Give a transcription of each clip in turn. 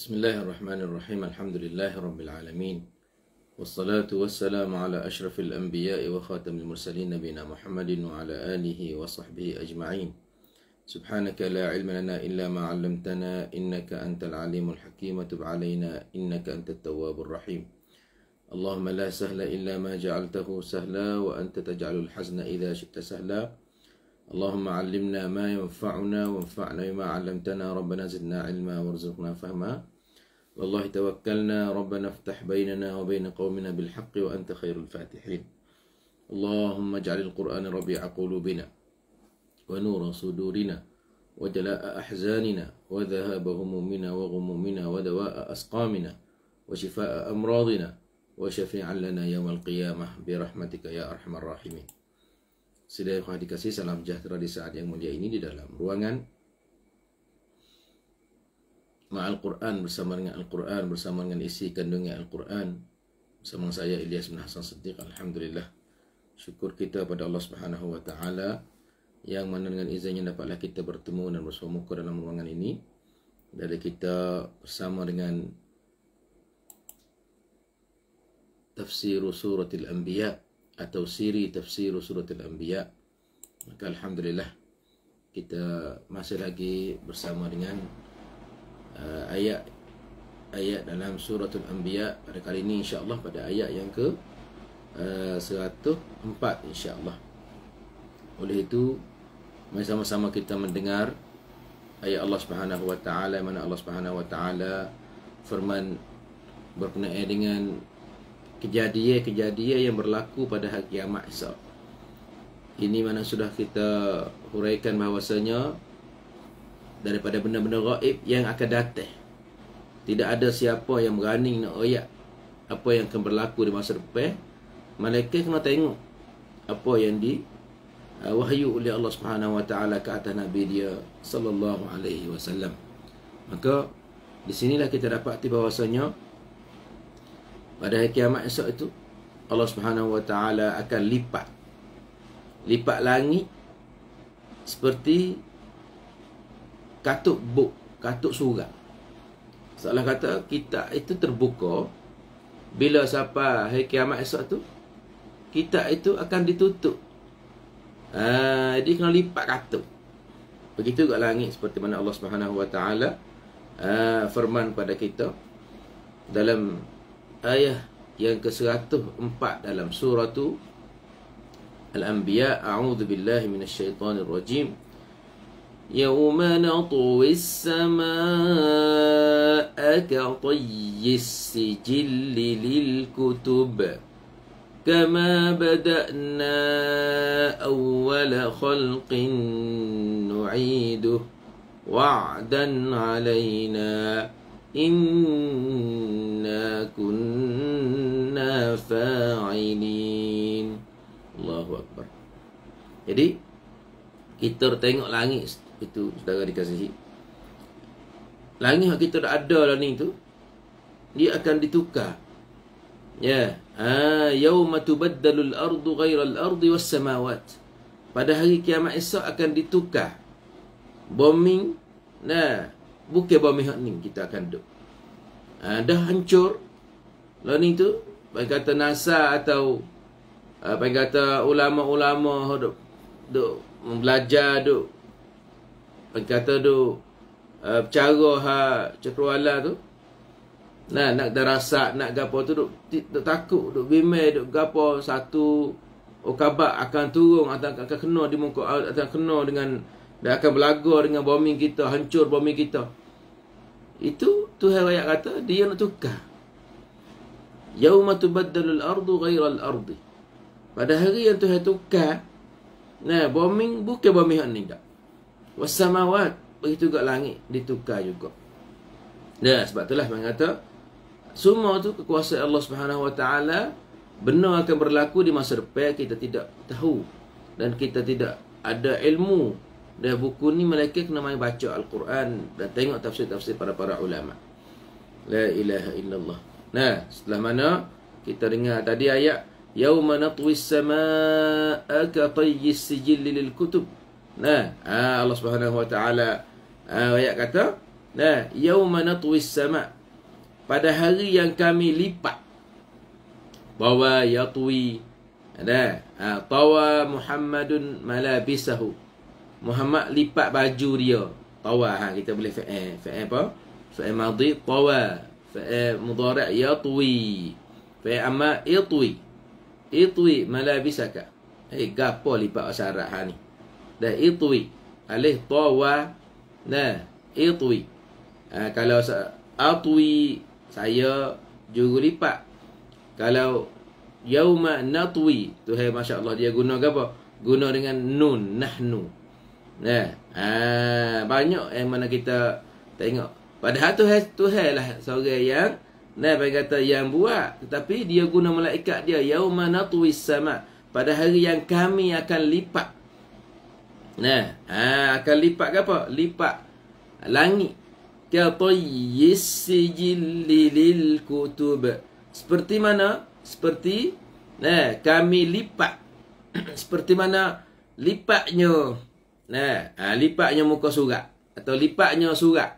بسم الله الرحمن الرحيم الحمد لله رب العالمين والصلاة والسلام على أشرف الأنبياء وخاتم المرسلين نبينا محمد وعلى آله وصحبه أجمعين سبحانك لا علم لنا إلا ما علمتنا إنك أنت العليم الحكيم وتب علينا إنك أنت التواب الرحيم اللهم لا سهل إلا ما جعلته سهلا وأنت تجعل الحزن إذا شئت سهلا اللهم علمنا ما ينفعنا وانفعنا بما علمتنا ربنا زدنا علما وارزقنا فهما والله توكلنا ربنا افتح بيننا وبين قومنا بالحق وأنت خير الفاتحين اللهم اجعل القرآن ربيع قلوبنا ونور صدورنا وجلاء أحزاننا وذهاب همومنا وغمومنا ودواء أسقامنا وشفاء أمراضنا وشفيعا لنا يوم القيامة برحمتك يا أرحم الراحمين Sedaya yang dikasih salam sejahtera di saat yang mulia ini di dalam ruangan Ma'al Quran bersama dengan Al-Quran bersama dengan isi kandungan Al-Quran Bersama saya Ilyas bin Hassan Siddiq Alhamdulillah Syukur kita pada Allah Subhanahu Wa Taala Yang mana dengan izinnya dapatlah kita bertemu dan bersama muka dalam ruangan ini Dari kita bersama dengan Tafsir al Anbiya' atau siri tafsir Al anbiya maka alhamdulillah kita masih lagi bersama dengan uh, ayat ayat dalam Al anbiya pada kali ini insyaallah pada ayat yang ke uh, 104 insyaallah oleh itu mari sama-sama kita mendengar ayat Allah Subhanahu wa taala mana Allah Subhanahu wa taala firman berkenaan dengan kejadian-kejadian yang berlaku pada hari kiamat esok. Ini mana sudah kita huraikan bahawasanya daripada benda-benda gaib yang akan datang. Tidak ada siapa yang berani nak royak apa yang akan berlaku di masa depan. Malaikat kena tengok apa yang di uh, wahyu oleh Allah Subhanahu Wa Taala ke atas Nabi dia sallallahu alaihi wasallam. Maka di sinilah kita dapat tiba bahwasanya pada hari kiamat esok itu Allah Subhanahu Wa Taala akan lipat lipat langit seperti katuk buk katuk surat Salah kata kita itu terbuka bila siapa hari kiamat esok itu, kita itu akan ditutup. Ah uh, kena lipat katuk. Begitu juga langit seperti mana Allah Subhanahu Wa Taala ha, firman pada kita dalam ayat yang ke-104 dalam surah Al-Anbiya A'udzu billahi minasyaitonir rajim يوم نطوي السماء كطي السجل للكتب كما بدأنا أول خلق نعيده وعدا علينا إن Jadi kita tengok langit itu saudara dikasihi. Langit yang kita dah ada lah ni tu dia akan ditukar. Ya, yeah. ha yauma tubaddalul ardu ghairal ardi was Pada hari kiamat esok akan ditukar. Bombing nah, bukan bombing hak ni kita akan duk. Ha, dah hancur lah ni tu. Baik kata NASA atau apa ha, kata ulama-ulama hidup -ulama, duk membelajar duk orang duk uh, bercara ha cakrawala tu nah nak darasa nak gapo tu duk, duk takut duk bimbang duk gapo satu okabak oh, akan turun atau akan kena di muka atau kena dengan dan akan berlagu dengan bombing kita hancur bombing kita itu Tuhan rakyat kata dia nak tukar yauma tubaddalul ardu ghairal ardi pada hari yang Tuhan tukar Nah, bombing bukan bombing hak ni dak. Wasamawat begitu juga langit ditukar juga. Nah, sebab itulah memang kata semua tu kekuasaan Allah Subhanahu Wa Taala benar akan berlaku di masa depan kita tidak tahu dan kita tidak ada ilmu dan buku ni mereka kena main baca Al-Quran dan tengok tafsir-tafsir para para ulama. La ilaha illallah. Nah, setelah mana kita dengar tadi ayat يوم نطوي السماء كطي السجل للكتب nah ah Allah Subhanahu wa taala ah ayat kata nah yauma natwi sama pada hari yang kami lipat bahwa yatwi nah ah tawa muhammadun malabisahu muhammad lipat baju dia tawa ha kita boleh fa'a eh, fa'a apa fa'a madhi tawa fa'a mudhari yatwi fa'a amma itwi itwi malabisaka. Hei, eh, gapo lipat asara ha ni. Dah itwi. Alih tawa. Nah, itwi. Ha, kalau atwi, saya juga lipat. Kalau yauma natwi. Tu hai, Masya Allah, dia guna gapo, Guna dengan nun, nahnu. Nah, ha, banyak yang mana kita tengok. Padahal tu hai, tu lah seorang yang... Nabi kata yang buat tetapi dia guna malaikat dia yauma natwis sama pada hari yang kami akan lipat. Nah, ha, akan lipat ke apa? Lipat langit. Ka tayyisijil kutub. Seperti mana? Seperti nah, kami lipat. Seperti mana lipatnya? Nah, ha, lipatnya muka surat atau lipatnya surat.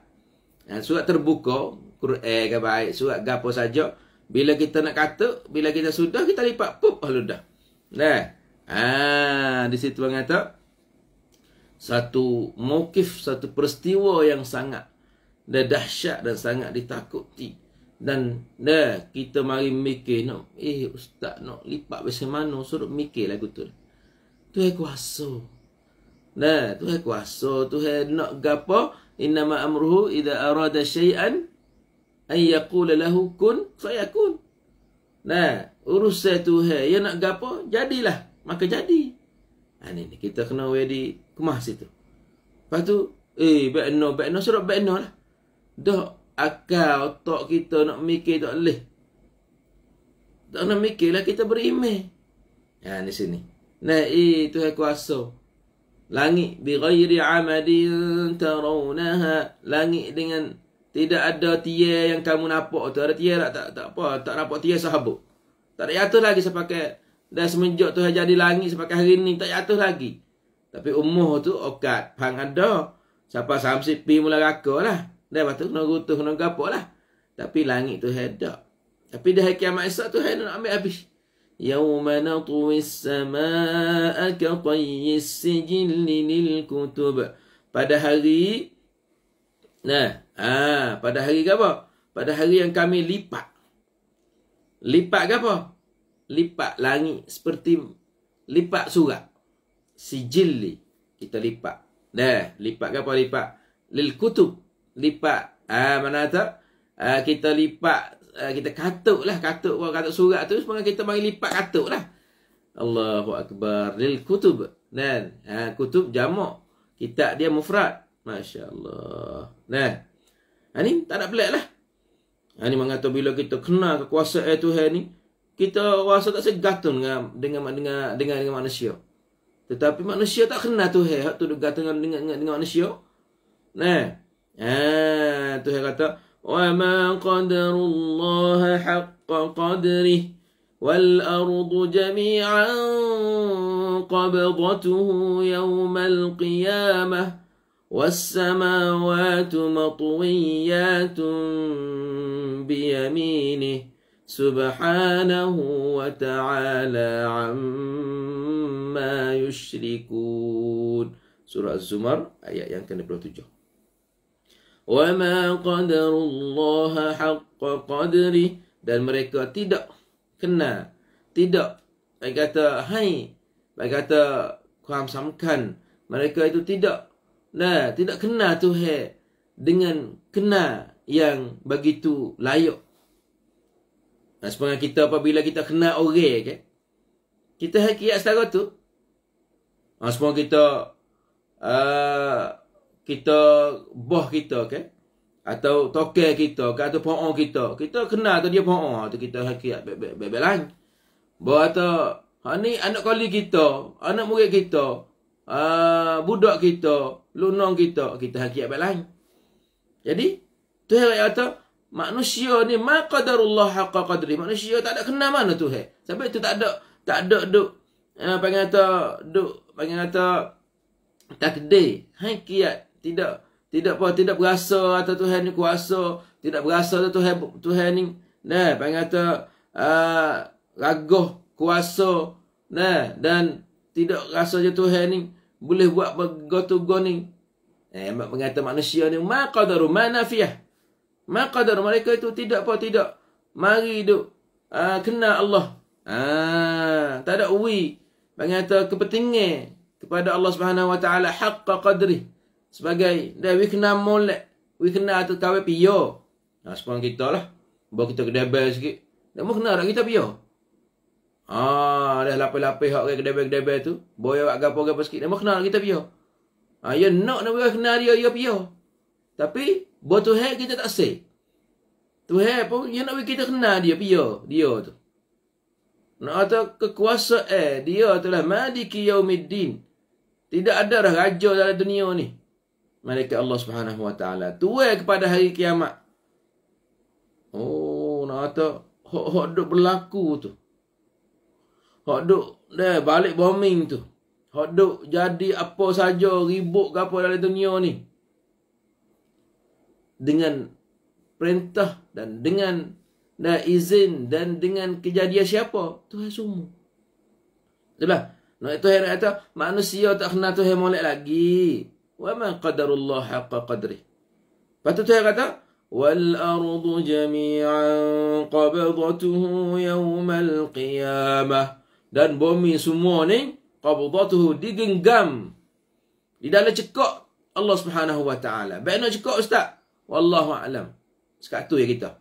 Ha, surat terbuka Quran ke baik, surat gapo saja. Bila kita nak kata, bila kita sudah, kita lipat. Pup, haludah. Ah, nah, Ah, di situ orang kata, satu mukif, satu peristiwa yang sangat dah dahsyat dan sangat ditakuti. Dan dah, kita mari mikir, no. eh ustaz nak no. lipat besi mana, suruh mikir lagu tu. Tu yang kuasa. Nah, tu yang kuasa, tu yang nak gapo innama amruhu ida arada syai'an, an yaqula lahu kun fayakun. Nah, urusan Tuhan, ya nak gapo, jadilah. Maka jadi. Ha ini ni kita kena wedi kemah situ. Lepas tu, eh bekno bekno serok bekno lah. Dah akal otak kita nak mikir tak leh. Tak nak mikir lah kita berime. Ha ni sini. Nah, eh Tuhan kuasa. Langit bi ghairi amadin tarawunaha. Langit dengan tidak ada tiar yang kamu nampak tu. Ada tiar tak, lah, tak, tak apa. Tak nampak tiar sahabat. Tak ada jatuh lagi sepakai. Dan semenjak tu jadi langit sepakai hari ni. Tak jatuh lagi. Tapi umuh tu okat. Pang ada. Siapa samsi pi mula raka lah. Dan lepas tu kena rutuh, kena gapak lah. Tapi langit tu ada. Tapi dah kiamat esok tu hai nak ambil habis. Yawma natuwi sama'a ka tayyis kutub. Pada hari. Nah. Ah, pada hari ke apa? Pada hari yang kami lipat. Lipat ke apa? Lipat langit seperti lipat surat. Sijilli. Kita lipat. Dah, lipat ke apa? Lipat. Lil kutub. Lipat. Ah, mana tak? Ah, kita lipat. Ah, kita katuk lah. Katuk, katuk surat tu. Sebenarnya kita panggil lipat katuk lah. Allahu Akbar. Lil kutub. Dan ah, kutub jamak. Kitab dia mufrad. Masya Allah. Dah. Ha, ni tak nak pelik lah. Ha, ni mengatur bila kita kenal kekuasaan Tuhan ni, kita rasa tak segatun dengan dengan, dengan dengan dengan manusia. Tetapi manusia tak kena Tuhan. Hak tu gatun dengan, dengan dengan manusia. Nah. Ha, Tuhan kata, "Wa ma Allah haqqa qadri wal ardu jami'an qabdatuhu yawmal والسماوات مطويات بيمينه سبحانه وتعالى عما يشركون سورة الزمر آية yang ke-27 وما قدر الله حق قدره dan mereka tidak kenal tidak mereka kata hai mereka kata kuamsamkan mereka itu tidak Nah, tidak kena Tuhan dengan kena yang begitu layak. Nah, sepengah kita apabila kita kena orang, okay? kita hakiat setara tu. Nah, sepengah kita, uh, kita boh kita, okay? atau toke kita, ke, atau poon kita. Kita kena atau dia poon, atau kita hakiat bebek-bebek lain. Bahawa tu, ha, ni anak kali kita, anak murid kita, uh, budak kita, lunong kita, kita hakiat baik lain. Jadi, tu yang kata, manusia ni maqadarullah haqqa qadri. Manusia tak ada kena mana tu. Hey. Sebab tu tak ada, tak ada duk, uh, panggil kata, duk, panggil kata, takdir, hakiat, tidak, tidak apa, tidak berasa atau Tuhan ni kuasa, tidak berasa atau Tuhan, Tuhan ni, nah, panggil kata, uh, ah, ragoh, kuasa, nah, dan, tidak rasa je Tuhan ni boleh buat begitu go ni. Eh, mak mengata manusia ni ma qadaru manafiah. Ma qadar mereka itu tidak apa tidak. Mari duk uh, ah, kena Allah. Ah, tak ada uwi mengata kepentingan kepada Allah Subhanahu wa taala hak qadri sebagai dah we kena molek, we kena atau kawe piyo. Nah, sepang kita lah. Buat kita kedai sikit. Dah mau kena kita piyo. Ah, dah lapai-lapai hak orang kedai-kedai tu. Boya agak gapo gapo sikit. Nama kenal kita pio. Ah, ya nak nak boyo kenal dia, ya pio. Tapi buat Tuhan kita tak sel. Tuhan pun ya nak kita kenal dia pio, dia tu. Nak kata kekuasaan eh, dia telah madiki Maliki Yaumiddin. Tidak ada dah raja dalam dunia ni. Malaikat Allah Subhanahu Wa Taala tuai kepada hari kiamat. Oh, nak kata hok-hok berlaku tu. Hak duk dah balik bombing tu. Hak duk jadi apa saja ribut ke apa dalam dunia ni. Dengan perintah dan dengan dan izin dan dengan kejadian siapa? Tuhan semua. Sebab No itu hera itu manusia tak kena tu hera mulai lagi. Wama qadarullah haqqa qadri. Patut tu hera kata, wal ardu jami'an qabadatuhu yawmal qiyamah dan bumi semua ni qabdatuhu digenggam di dalam cekak Allah Subhanahu wa taala. Baik nak cekak ustaz. Wallahu alam. Sekat tu ya kita.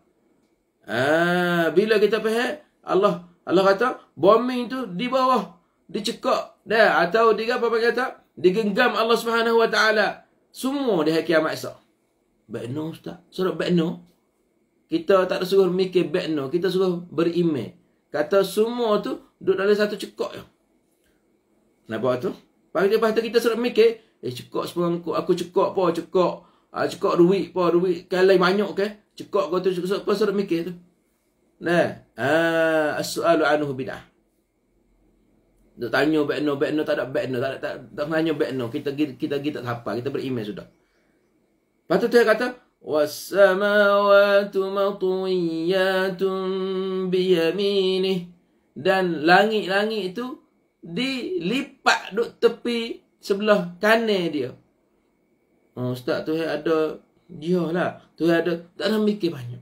Ah bila kita faham Allah Allah kata bumi tu di bawah dicekak dah atau dia apa kata digenggam Allah Subhanahu wa taala semua di hari kiamat esok. Baik nak ustaz. Suruh baik nak. Kita tak suruh mikir baik Kita suruh beriman. Kata semua tu duduk dalam satu cekok je. Kenapa tu? Pada lepas tu kita sudah mikir, eh cekok sepengkuk, aku cekok apa, cekok, ah, cekok duit apa, duit kalai banyak ke? Cekok kau tu, cekok apa, sudah mikir tu. Nah, ah, as-su'alu anuh bidah. Duk tanya bekno, bekno tak ada bekno, tak ada, tak, tak, tak tanya bekno, kita, kita, kita, kita tak sabar, kita beri sudah. Lepas tu dia kata, والسماوات مطويات بيمينه dan langit-langit itu dilipat duk tepi sebelah kanan dia. Oh, ustaz tu ada dia lah. Tu ada tak nak mikir banyak.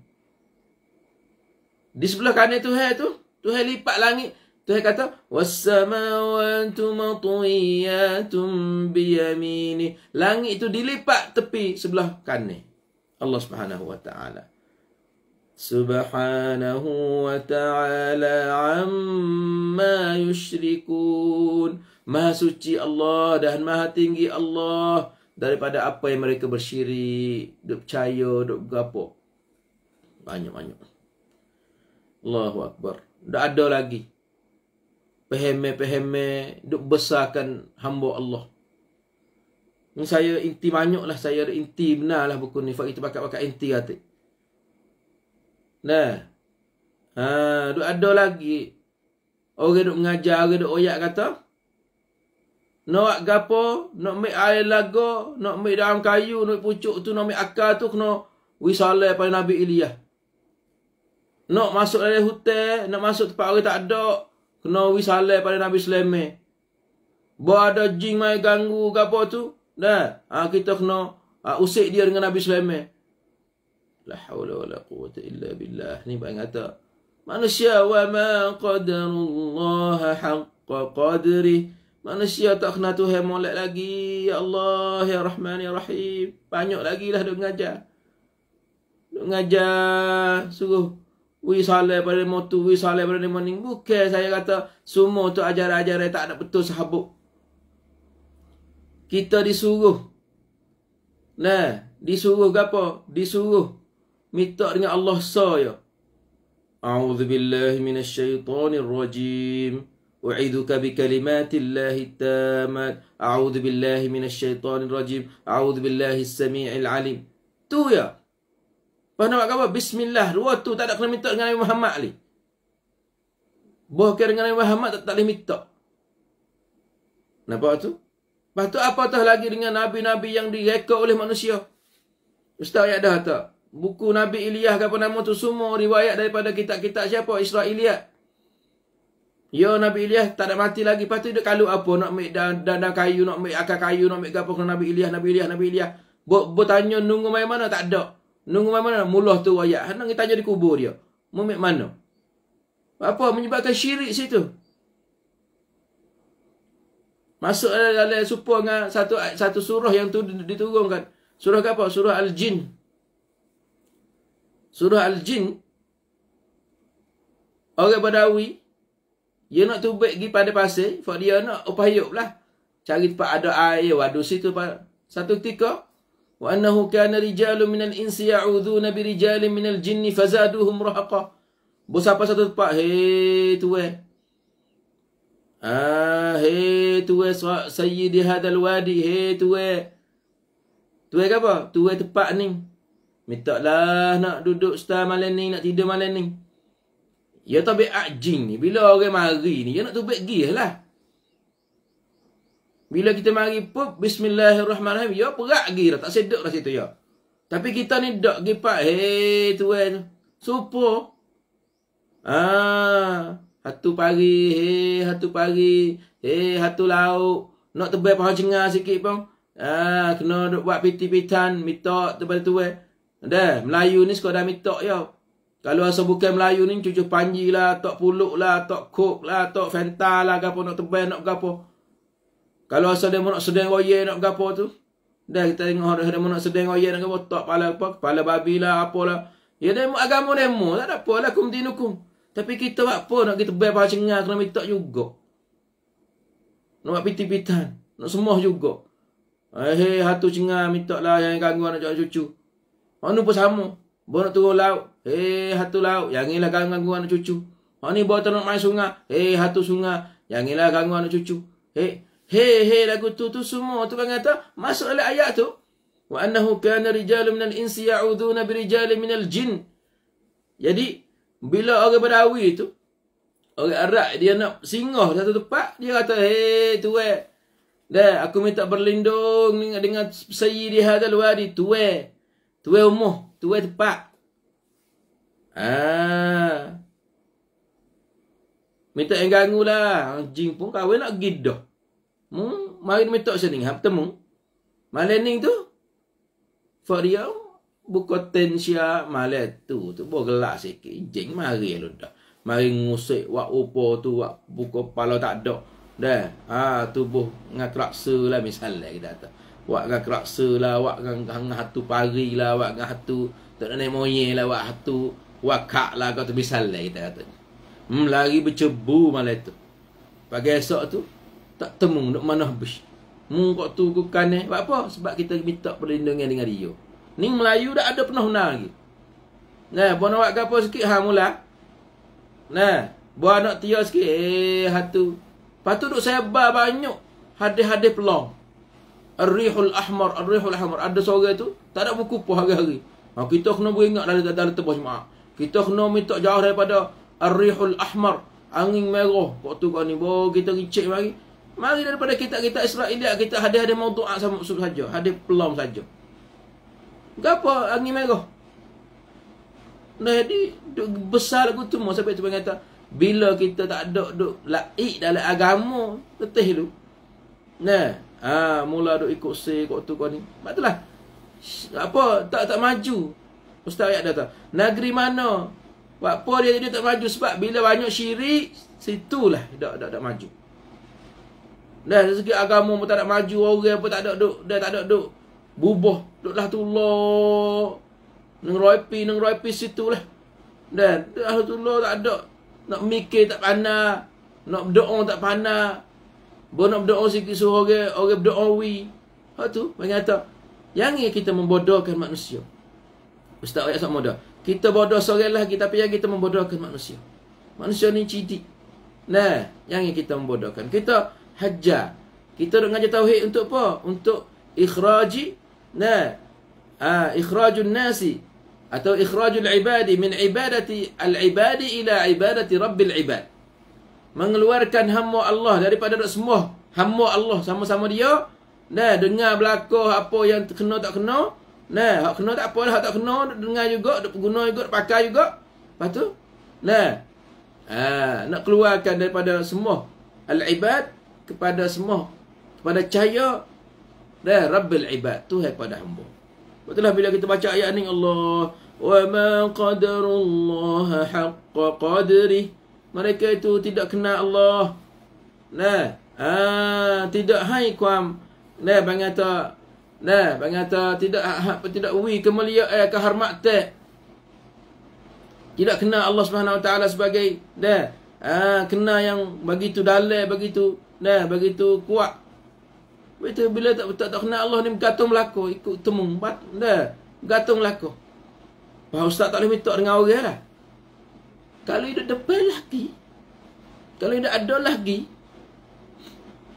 Di sebelah kanan tu tu, tu lipat langit. Tu kata wasamawatu matwiyatum biyamini. Langit itu dilipat tepi sebelah kanan. الله سبحانه وتعالى سبحانه وتعالى عما يشركون Maha suci Allah dan maha tinggi Allah daripada apa yang mereka bersyirik, duk percaya, duk bergapuk. Banyak-banyak. Allahu Akbar. Dah ada lagi. Pehemeh-pehemeh, duk besarkan hamba Allah saya inti banyak lah saya ada inti benar lah buku ni. Fakir tu pakai-pakai inti kata. Dah. Ha, duk ada lagi. Orang duk mengajar, orang duk oyak kata. Nak gapo, no ambil air lago, no ambil dalam kayu, no ambil pucuk tu, no ambil akar tu kena wisalah pada Nabi Ilya. No masuk dalam hutan, nak masuk tempat orang tak ada, kena wisalah pada Nabi Sulaiman. Bawa ada jing mai ganggu gapo tu, Dah, ha, ah, kita kena ha, usik dia dengan Nabi Sulaiman. La haula wala quwata illa billah. Ni baik kata. Manusia wa ma qadarullah haqqa qadri. Manusia tak kena tu hemolat lagi. Ya Allah, ya Rahman, ya Rahim. Banyak lagi lah duk ngajar. Duk ngajar. Suruh Wui salai pada motu, wui salai pada ni morning. Bukan saya kata semua tu ajar ajaran tak ada betul sahabat kita disuruh. Nah, disuruh ke apa? Disuruh minta dengan Allah saya. A'udzu billahi minasyaitonir rajim. أعيدك بكلمات الله التامات أعوذ بالله من الشيطان الرجيم أعوذ بالله السميع العليم تو يا فنوع كبا بسم الله روا تو تدا كنا ميتة عن محمد علي بوكر عن محمد تدا لي ميتة نبأ تو Lepas tu apatah lagi dengan Nabi-Nabi yang direkod oleh manusia. Ustaz ayat dah tak. Buku Nabi Ilyas ke apa nama tu semua riwayat daripada kitab-kitab siapa? Israeliat. Ya Nabi Ilyas tak ada mati lagi. Lepas tu dia kalau apa nak ambil dadang kayu, nak ambil akar kayu, nak ambil apa Nabi Ilyas, Nabi Ilyas, Nabi Ilyas. Bertanya nunggu main mana? Tak ada. Nunggu main mana? Mulah tu ayat. Nak kita tanya di kubur dia. Mau mana? Apa menyebabkan syirik situ? Masuk oleh Allah Supa dengan satu satu surah yang tu diturunkan. Surah apa? Surah Al-Jin. Surah Al-Jin. Orang Badawi. Dia nak tubik pergi pada pasir. Sebab dia nak upayuk lah. Cari tempat ada air. Waduh situ. Satu ketika. Wa annahu kana rijalu minal insi ya'udhuna bi rijalin minal jinni fazaduhum rahaqah. Bos apa satu tempat? Hei tu Eh. Ah, hei tuwe di hadal wadi. Hei tuwe. Tuwe ke apa? Tuwe tepat ni. Minta lah nak duduk setelah malam ni. Nak tidur malam ni. Ya tapi baik ajin ni. Bila orang mari ni. Ya nak tu baik gih lah. Bila kita mari pop, Bismillahirrahmanirrahim. Ya perak gih lah. Tak sedap lah situ ya. Tapi kita ni dok gipak. Hei tuwe tu. Supo. Ah. Hatu pagi, hei eh, hatu pagi, hei eh, hatu lauk. Nak tebal pahal cengah sikit pun. Ah, kena duk buat piti-pitan, mitok tebal tu eh. Dah, Melayu ni sekadar mitok ya. Kalau asal bukan Melayu ni, cucu panji lah, tok puluk lah, tok kuk lah, tok fenta lah, gapo nak tebal, nak gapo. Kalau asal dia nak sedang roye, nak gapo tu. Dah, kita tengok dia, dia nak sedang roye, nak gapo, tok kepala apa, kepala babi lah, apalah. Ya, dia agama dia mau. tak ada apa lah, kum dinukum. Tapi kita buat apa nak kita bayar pahal kena minta juga. Nak buat piti-pitan. Nak semua juga. Eh, hei, hey, hatu cengah minta lah yang ganggu anak jalan cucu. Mana pun sama. Bawa nak turun laut. Hei, hatu laut. Yang inilah ganggu, ganggu anak cucu. Mana ni bawa nak main sungai. Hei, hatu sungai. Yang inilah ganggu anak cucu. Hei, hei, hei lagu tu tu semua. Tu kan kata masuk oleh ayat tu. Wa annahu kana rijalun minal insi ya'udhuna birijalun minal jin. Jadi, bila orang Badawi tu, orang Arab dia nak singgah satu tempat, dia kata, hey tuan, dah aku minta berlindung dengan, dengan sayi di hada luar di tuwe tuwe umuh tuwe tepat ah ha. minta yang ganggu lah anjing pun kau nak gidah hmm mari minta sini hab temu malening tu for you bukoten tensia malah tu tu bo gelak sikit jeng mari lah lu dah mari ngusik wak upo tu wak buka pala tak ada dah ha tubuh ngat raksa lah misalnya kita tu wak ngat raksa lah wak ngat hatu pari lah wak ngat hatu tak ada naik moyeng lah wak hatu wak kak lah kau tu misalnya kita kata hmm lari bercebu malah tu pagi esok tu tak temu nak mana habis hmm, Mungkok tu kukan eh. Sebab apa? Sebab kita minta perlindungan dengan dia. Ni Melayu dah ada penuh benar lagi. Nah, buat nak buat apa sikit, ha mula. Nah, buat nak tia sikit, eh hatu. Lepas tu duduk sebar banyak. Hadis-hadis pelong. Ar-rihul ahmar, ar-rihul ahmar. Ada seorang tu, tak ada buku pun hari-hari. Ha, kita kena beringat dari dalam tebal semak. Kita kena minta jauh daripada ar-rihul ahmar. Angin merah. Waktu kau ni, bawa kita ricik mari. Mari daripada kita kitab Israel, kita hadis-hadis maudu'ak sama maksud saja. Hadis pelong saja. Berapa angin merah? Jadi, besar aku tu mau sampai Tuhan kata, bila kita tak ada duk laik dalam agama, letih tu. Nah, ha, mula duk ikut si, ikut tu kau ni. Sebab itulah, apa, tak tak maju. Ustaz ayat dah tahu. Negeri mana? Apa dia dia tak maju? Sebab bila banyak syirik, situlah tak tak tak maju. Dah segi agama pun tak ada maju, orang pun tak ada duk, dia tak ada duk, Bubuh duduklah tu lor. Neng roipi, neng roipi situ lah. Dan Allah tu lor tak ada. Nak mikir tak panah. Nak berdoa tak panah. Boleh nak berdoa sikit suruh orang, orang berdoa wi. Ha tu, mengata. Yang ini kita membodohkan manusia. Ustaz ayat sama dah. Kita bodoh seorang lah, kita, tapi yang kita membodohkan manusia. Manusia ni cidik. Nah, yang ini kita membodohkan. Kita hajar. Kita nak ngajar tauhid untuk apa? Untuk ikhraji Nah, ah, ikhrajul nasi atau ikhrajul ibadi min ibadati al-ibadi ila ibadati rabbil ibad mengeluarkan hamba Allah daripada semua hamba Allah sama-sama dia nah dengar berlaku apa yang kena tak kena nah hak kena tak apa hak tak kena dengar juga dak guna juga dak pakai juga lepas tu nah ah, nak keluarkan daripada semua al-ibad kepada semua kepada cahaya dan Rabbil Ibad Tuhan pada hamba Betulah bila kita baca ayat ni Allah Wa ma qadarullaha haqqa qadri Mereka itu tidak kenal Allah Nah, ah, Tidak hai kuam Nah, bangata Nah, bangata Tidak hak, tidak wi kemuliaan eh, kehormatan tidak kenal Allah Subhanahu Wa Taala sebagai dah ah ha, kenal yang begitu dalil begitu nah begitu kuat Betul bila tak tak, tak kenal Allah ni bergantung belako ikut temung bat dah bergantung belako. Bah ustaz tak boleh minta dengan orang lah. Kalau hidup depan lagi kalau hidup ada lagi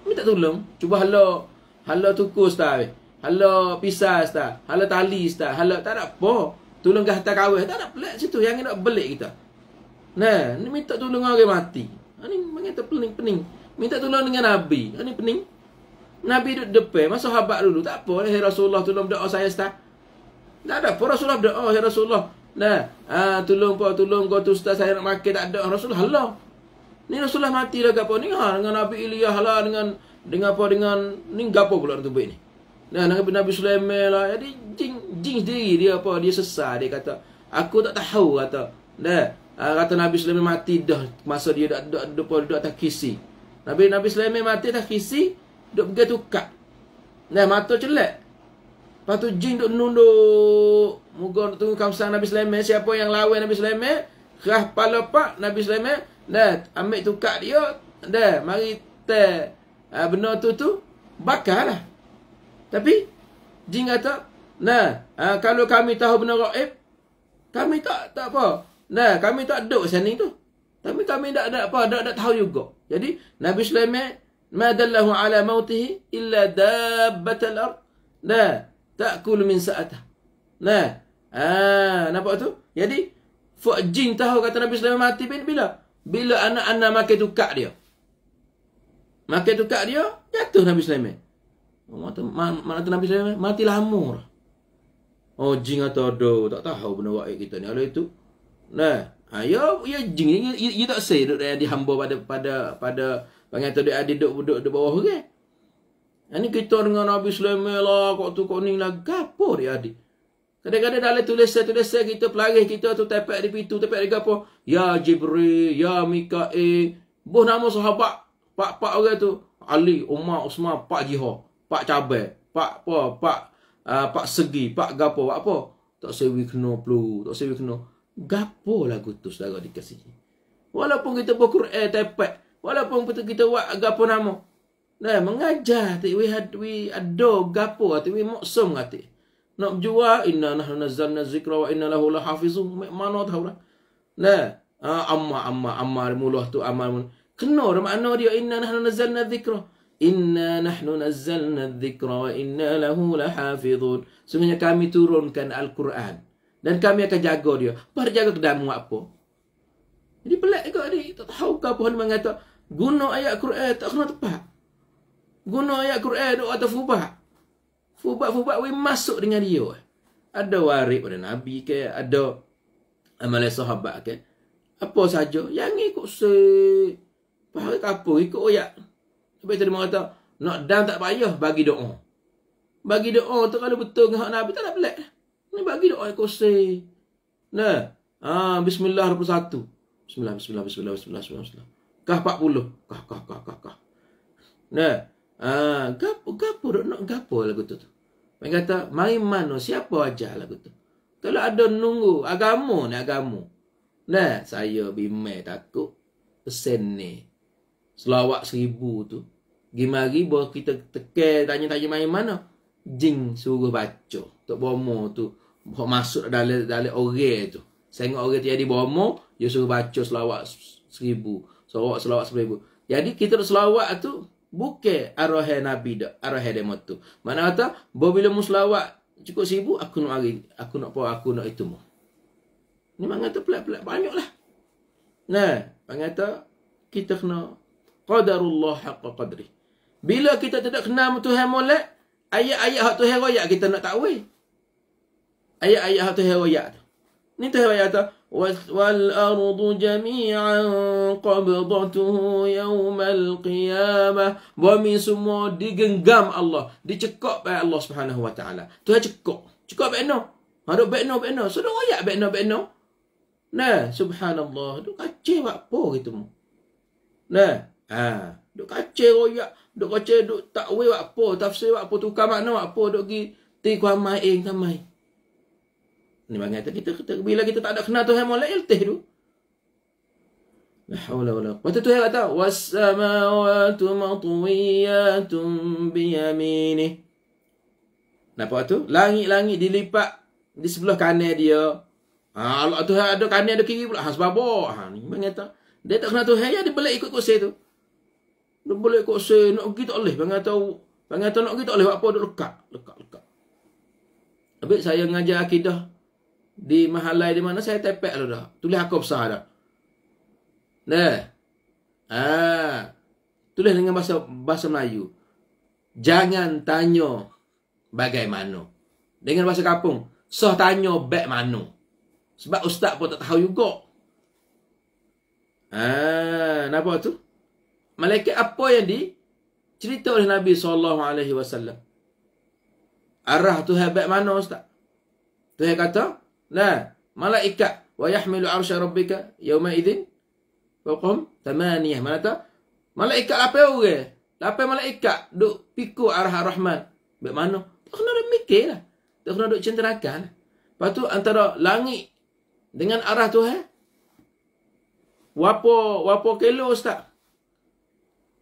minta tolong cuba halo halo tukus ustaz. Halo pisah ustaz. Halo tali ustaz. Halo tak ada apa. Tolong gah tak kawin tak ada pelik situ yang nak belik kita. Nah, ni minta tolong orang mati. Ini mengata pening-pening. Minta tolong dengan Nabi. Ini pening. Nabi duduk depan, masa sahabat dulu, tak apa. Hei eh, Rasulullah, tolong doa saya setah. Tak ada apa. Rasulullah doa. Hei oh, ya Rasulullah. Nah, ah, tolong pak, tolong kau tu ustaz saya nak makan, tak ada. Rasulullah, Allah. Ni Rasulullah mati dah apa ni. Ha, dengan Nabi Ilyah lah, dengan, dengan apa, dengan, ni apa pula orang tubuh ni. Nah, Nabi, Nabi Sulaiman lah. Jadi, jing, jing sendiri dia apa, dia sesat. Dia kata, aku tak tahu, kata. Nah, ah, kata Nabi Sulaiman mati dah, masa dia duduk, duduk, duduk, tak kisi. Nabi Nabi duduk, mati tak kisi. Duk pergi tukar. Dan mata celak. Lepas tu jin duk nunduk. Moga duk tunggu kawasan Nabi Sulaiman. Siapa yang lawan Nabi Sulaiman. Kerah pala pak Nabi Sulaiman. Dan ambil tukar dia. Dan mari ter. Ah, benda tu tu. Bakar lah. Tapi. Jin kata. Nah, uh, kalau kami tahu benar raib. Kami tak tak apa. Nah, kami tak duduk sana tu. Tapi kami tak ada apa, tak ada tahu juga. Jadi Nabi Sulaiman ما دله على موته إلا دابة الأرض لا تأكل من سأته لا آه نبأ تو يدي فأجين تهو قال النبي صلى الله عليه وسلم بلا بلا أنا أنا ما كنت كأريا ما كنت كأريا جاتوا النبي صلى الله عليه وسلم ما ما نبي صلى الله عليه وسلم ما تلاه Oh jin atau ada tak tahu benda wahai kita ni Allah itu. Nah, ayo ya jin ni dia tak say duduk hamba pada pada pada Bang kata dia ada duduk-duduk di bawah orang. Kan? Ini kita dengan Nabi Sulaiman lah, kok tu kau ni lah, gapo dia ada. Kadang-kadang dalam tulisan-tulisan kita, pelarih kita tu tepek di pintu, tepek di gapo. Ya Jibril, Ya Mika'i, buh nama sahabat, pak-pak orang tu. Ali, Umar, Usman, Pak Jiho, Pak Cabai, Pak apa, Pak uh, Pak Segi, Pak Gapo, Pak apa. Tak sewi kena pelu, tak sewi kena. Gapo lah kutus darah dikasih. Walaupun kita berkur'an tepek, Walaupun betul kita buat gapo nama. Nah, mengajar tu we had we ado gapo tu we maksum kata. Nak jua inna nahnu nazzalna zikra wa inna lahu lahafizun. Mana tahu lah. Nah, ha, amma amma amma mulah tu amal mun. Kena makna dia inna nahnu nazzalna zikra. Inna nahnu nazzalna zikra wa inna lahu lahafizun. Sebenarnya kami turunkan Al-Quran dan kami akan jaga dia. Apa jaga kedamu apa? Jadi pelak juga ni. Tak tahu ke apa yang mengatakan. Guna ayat Quran tak kena tepat. Guna ayat Quran duk ada fubat. Fubat-fubat we masuk dengan dia. Ada waris pada Nabi ke, ada amal sahabat ke. Apa saja. Yang ikut se... Pahal tak apa, ikut ayat. Tapi tadi kata, nak dan tak payah bagi doa. Bagi doa tu kalau betul dengan Nabi, tak nak pelik. Ni bagi doa ikut se... Nah, ah, Bismillah 21. Bismillah, Bismillah, Bismillah, Bismillah, Bismillah. bismillah kah 40 kah kah kah kah kah nah ah gapo gapo nak gapo lagu tu tu Mereka kata mari mano siapa aja lagu tu kalau ada nunggu agama ni agama nah saya bimai takut pesen ni selawat seribu tu gimari bawa kita teke tanya-tanya mari mana? jing suruh baca tok bomo tu bawa masuk dalam dalam orang tu saya ingat orang tu jadi bomo dia suruh baca selawat seribu Sorok selawat sebelah ibu. Jadi kita selawat tu bukan arahe nabi dak, arahe demo tu. Mana kata bila muslawat cukup sibuk aku nak hari aku nak apa aku nak itu mu. Ni mangga tu pelat-pelat banyaklah. Nah, mangga kata kita kena qadarullah haqqa qadri. Bila kita tidak kenal Tuhan molek, ayat-ayat hak Tuhan royak kita nak tahu. Ayat-ayat hak Tuhan royak tu. Ni Tuhan ayat tu. والارض جميعا قبضته يوم القيامه ومن ثم digenggam Allah dicekok oleh Allah Subhanahu wa taala tuah cekok cekok bekno ada bekno bekno sudah royak bekno bekno nah subhanallah duk kacau buat apa gitu nah ha duk kacau royak duk kacau duk takwil buat apa tafsir buat apa tukar makna buat apa duk pergi tikuan main kamai, eh, kamai. Ini bagi kata kita, kita bila kita tak ada kenal Tuhan mula iltih tu. La hawla wala quwwata tu kata was samawati matwiyatun bi yamini. Napa tu? Langit-langit dilipat di sebelah kanan dia. Ha Allah Tuhan ada kanan ada kiri pula. Ha sebab apa? Ha ni bagi kata dia tak kenal Tuhan ya dia boleh ikut kursi tu. Dia boleh ikut kursi nak pergi tak boleh bagi kata bagi kata nak pergi tak boleh apa duk lekat lekat lekat. Habis saya ngajar akidah di mahalai di mana saya tepek tu dah. Tulis aku besar dah. Dah. Ha. Tulis dengan bahasa bahasa Melayu. Jangan tanya bagaimana. Dengan bahasa kampung, sah tanya bag mana. Sebab ustaz pun tak tahu juga. Ha, kenapa tu? Malaikat apa yang di cerita oleh Nabi sallallahu alaihi wasallam? Arah tu hebat mana ustaz? Tu yang kata, La. Malaikat. Wa yahmilu arsha rabbika yawma idin. Fawqahum tamaniyah. Mana tu? Malaikat apa orang? Lapan malaikat duk pikul arah rahman. Bek mana? Tak kena duk mikir lah. Tak kena duk cenderakan. Lah. Lepas tu antara langit dengan arah tu eh. Wapo, wapo kilo ustaz.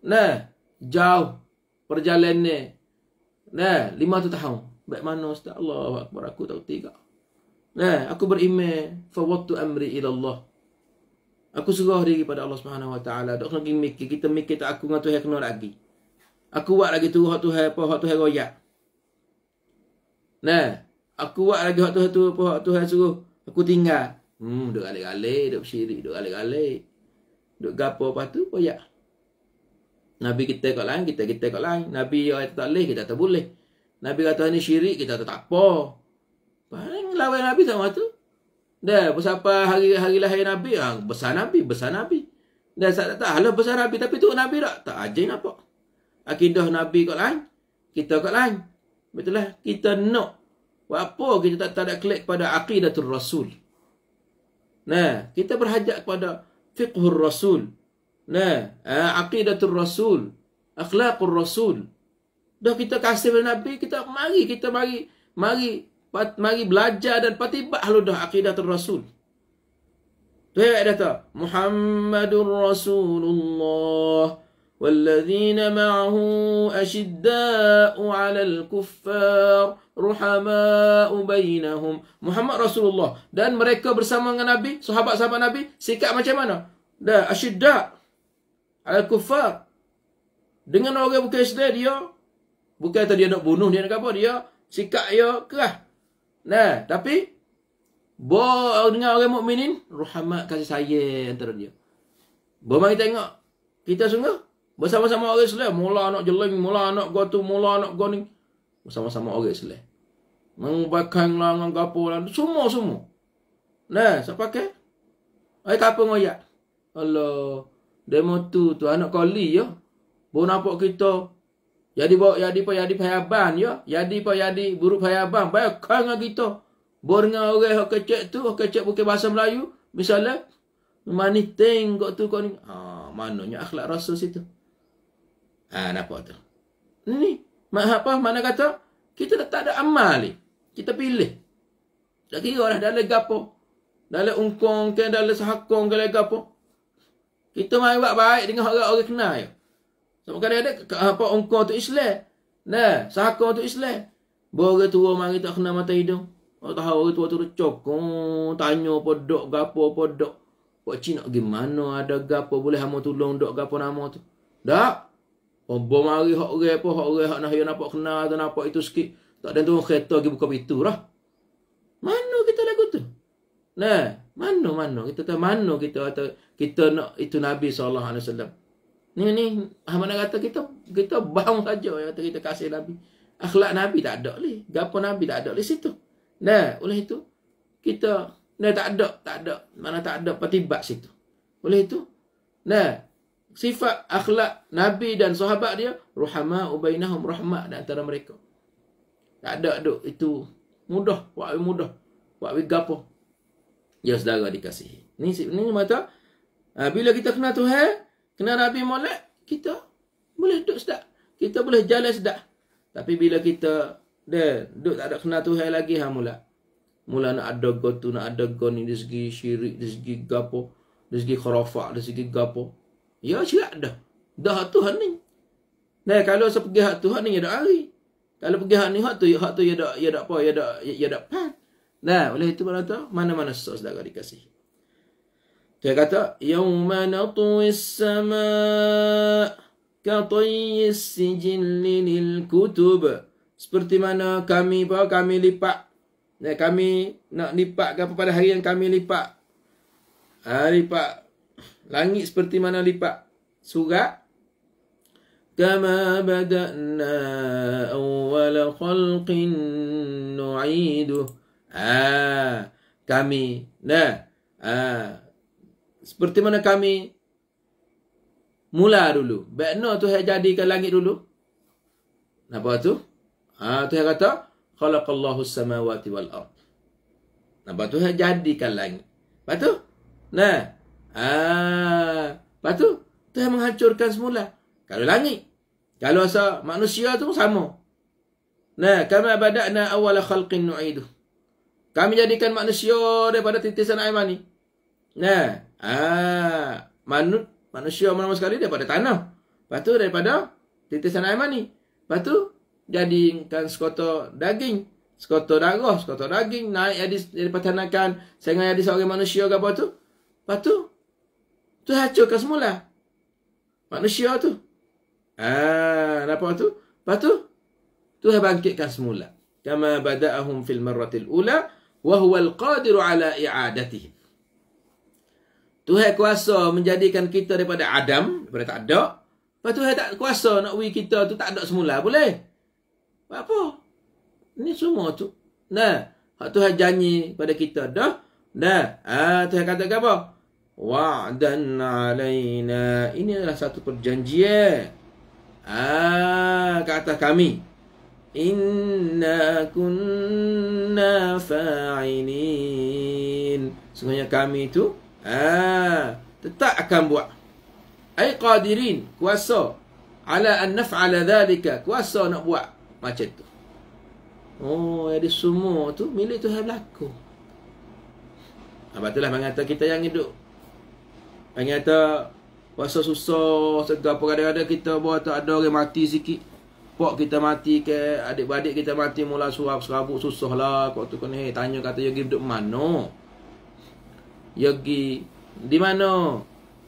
Nah, jauh perjalanan Nah, lima tu tahun. Bek mana ustaz? Allah Akbar aku tahu tiga. Eh, aku berimeh fawattu amri ila Allah. Aku serah diri kepada Allah Subhanahu Wa Taala. Tak lagi mikir, kita mikir tak aku dengan Tuhan kena lagi. Aku buat lagi tu hak Tuhan apa hak Tuhan royak. Nah, aku buat lagi hak Tuhan tu apa hak Tuhan suruh, aku tinggal. Hmm, duk alik-alik, duk syirik, duk alik-alik. Duk gapo apa tu royak. Nabi kita kat lain, kita kita kat lain. Nabi orang tak boleh, kita tak boleh. Nabi kata ni syirik, kita tak apa. Paling lawan Nabi sama tu. Dah, siapa hari-hari lahir Nabi? Ah, besar Nabi, besar Nabi. Dah, tak tak halah besar Nabi tapi tu Nabi tak? Tak ajar nampak. Akidah Nabi kat lain, kita kat lain. Betul lah, kita nak. Buat apa kita tak, tak ada klik pada akidatul Rasul? Nah, kita berhajat kepada fiqhul Rasul. Nah, eh, akidatul Rasul. Akhlaqul Rasul. Dah kita kasih Nabi, kita mari, kita mari. Mari mari belajar dan patibat haludah akidatul rasul. Tu ayat data. Muhammadur Rasulullah. والذين معه أشداء على الكفار رحماء بينهم محمد رسول الله dan mereka bersama dengan Nabi sahabat-sahabat Nabi sikap macam mana dah أشداء al kuffar dengan orang bukan Islam dia bukan tadi dia nak bunuh dia nak apa dia sikap dia keras Nah, tapi Bo dengan orang mukminin rahmat kasih sayang antara dia. Bo mari tengok kita sungguh bersama-sama orang Islam, mula anak jeling, mula anak gua tu, mula anak gua ni bersama-sama orang Islam. Mengubahkan lah, menggapur semua-semua. Nah, siapa ke? Ai kapo ngoyak. Allah, demo tu tu anak kali ya. Bo nampak kita jadi bawa jadi pa, jadi payaban ya. Jadi pa, jadi buruk payaban. banyak kau dengan kita. Bor dengan orang yang kecek tu. Yang kecek bukan bahasa Melayu. Misalnya. Manis tengok tu kau ni. Ha, mananya akhlak rasul situ. ah, Ha, apa tu. Ni. apa mana kata. Kita tak ada amal ni. Kita pilih. Tak kira lah dalam gapo. Dalam ungkong ke dalam sahakong ke dalam gapo. Kita main buat baik dengan orang-orang kenal. Ya. Tak makan ada apa engkau tu Islam. Nah, sahaka tu Islam. Bora tua mari tak kena mata hidung. Oh, tahu orang tua tu recok. Oh, tanya apa dok, gapo apa dok. Pak cik nak pergi mana ada gapo boleh hamba tolong dok gapo nama tu. Dak. Oh, bom hak orang apa, hak orang hak nak hayo nampak kena atau nampak itu sikit. Tak ada tu kereta pergi buka pintu lah. Mana kita lagu tu? Nah, mana mana kita tahu mana kita atau kita nak itu Nabi saw. Ni ni Hamana kata kita kita bang saja ya kata kita kasih Nabi. Akhlak Nabi tak ada leh. Gapo Nabi tak ada leh situ. Nah, oleh itu kita nah tak ada, tak ada. Mana tak ada patibat situ. Oleh itu nah sifat akhlak Nabi dan sahabat dia rahma, ubainahum rahmat di antara mereka. Tak ada dok itu mudah, wak mudah. Wak we gapo. Ya saudara dikasihi. Ni ni mata ah, bila kita kenal Tuhan, Kena rapi molek, kita boleh duduk sedap. Kita boleh jalan sedap. Tapi bila kita dia duduk tak ada kena Tuhan lagi ha mula. Mula nak ada gotu, nak ada goni, ni segi syirik, dari segi gapo, dari segi khurafat, dari segi gapo. Ya silap dah. Dah Tuhan ni. Nah kalau saya pergi hak Tuhan ni ya hari. Kalau pergi hak ni hak tu, hak tu ya dak ya apa, ya dak ya pan. Nah, oleh itu mana mana sos dah dikasih. Dia kata, Yawma natu'i s-sama' katayi sijilli lil-kutub. Seperti mana kami apa? Kami lipat. Ya, kami nak lipat ke apa pada hari yang kami lipat? Ha, lipat. Langit seperti mana lipat? Surat. Kama badakna awwala khalqin nu'iduh. Ah, ha, kami. Nah. Ah, seperti mana kami mula dulu. Bekno tu yang jadikan langit dulu. Nampak tu? Ha, tu yang kata, Khalaqallahu samawati wal ard. Nampak tu yang jadikan langit. Lepas tu? Nah. Ha. Lepas tu? Tu yang menghancurkan semula. Kalau langit. Kalau asal manusia tu sama. Nah, kami badakna awala khalqin nu'iduh. Kami jadikan manusia daripada titisan air mani. Nah, Ah, manut manusia mana-mana sekali daripada tanah. Lepas tu daripada titisan air mani. Lepas tu jadikan sekotor daging. Sekotor darah, sekotor daging. Naik jadi dari pertanakan. Sehingga jadi seorang manusia ke apa tu. Lepas tu, tu hancurkan semula. Manusia tu. Ah, apa tu. Lepas tu, tu bangkitkan semula. Kama bada'ahum fil marratil ula. Wahuwa al-qadiru ala i'adatihim. Tuhan kuasa menjadikan kita daripada Adam, daripada tak ada. Lepas Tuhan tak kuasa nak we kita tu tak ada semula, boleh? apa? Ini semua tu. Nah, Tuhan janji pada kita dah. Nah, ah Tuhan kata ke apa? Wa'dan alaina. Ini adalah satu perjanjian. Ah, ke kami. Inna kunna fa'inin. Sungguhnya kami tu. Ah, tetap akan buat. Ai qadirin, kuasa ala an naf'ala dhalika, kuasa nak buat macam tu. Oh, jadi semua tu milik Tuhan berlaku. Apa itulah mengata kita yang hidup. Mengata kuasa susah, segala apa kadang-kadang kita buat tak ada orang mati sikit. Pak kita mati ke, adik-beradik kita mati mula suap, suap susah lah. Kau tu kena, hey, eh, tanya kata, you hidup mana? yogi di mana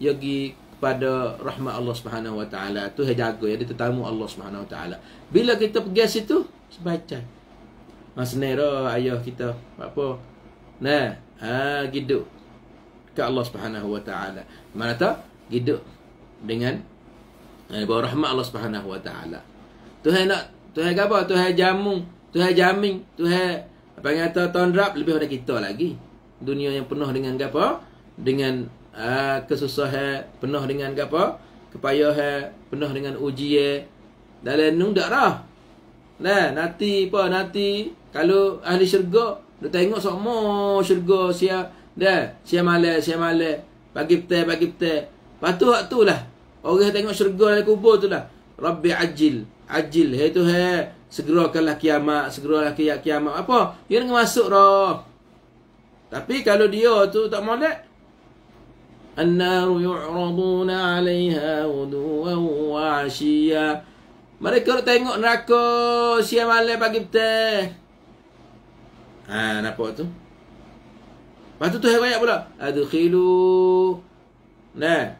yogi kepada rahmat Allah Subhanahu Wa Taala tu dia jaga ya ditetamu Allah Subhanahu Wa Taala bila kita pergi situ baca mas nero ayah kita apa nah ha gitu ke Allah Subhanahu Wa Taala mana tak gitu dengan eh, bawa rahmat Allah Subhanahu Wa Taala Tuhan nak Tuhan apa? Tuhan jamu, tu jaming, tu Tuhan apa yang kata tahun rap lebih daripada kita lagi dunia yang penuh dengan apa? Dengan uh, kesusahan, penuh dengan apa? Kepayahan, penuh dengan ujian. Eh. Dalam nung dak rah. Nah, nanti apa? Nanti kalau ahli syurga nak tengok semua syurga sia dah, sia malam, sia malam. Bagi pete, bagi pete. Patu hak tu lah. Orang tengok syurga dalam kubur tu lah. Rabbi ajil, ajil. Hei tu hei. Segerakanlah kiamat, segerakanlah kiamat. Apa? Yang masuk roh. Tapi kalau dia tu tak molek An-nar yu'raduna 'alayha Mereka nak tengok neraka siang malam pagi petang. Ha, nampak tu? Lepas tu tu ayat pula. Adkhilu. Nah.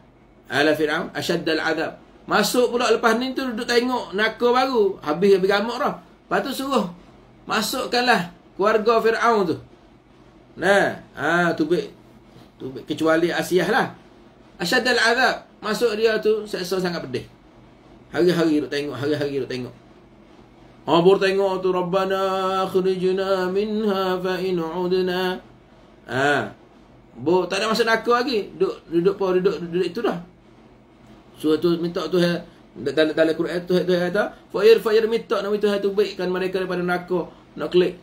Ala Fir'aun ashadd adab Masuk pula lepas ni tu duduk tengok neraka baru. Habis habis gamak dah. Lepas tu suruh masukkanlah keluarga Fir'aun tu. Nah, ha, tubik, tubik kecuali asiyah lah. Asyadal azab. Masuk dia tu, seksa sangat pedih. Hari-hari duk tengok, hari-hari duk tengok. Abur ha, tengok tu, Rabbana akhrijna minha fa fa'in'udna. Ha. Bo, tak ada masa nakal lagi. Duduk, duduk, duduk, duduk, duduk itulah. Suatu Surah tu minta tu, dalam dalam Quran tu tu kata fire fire minta nama tu tu baikkan mereka daripada neraka nak klik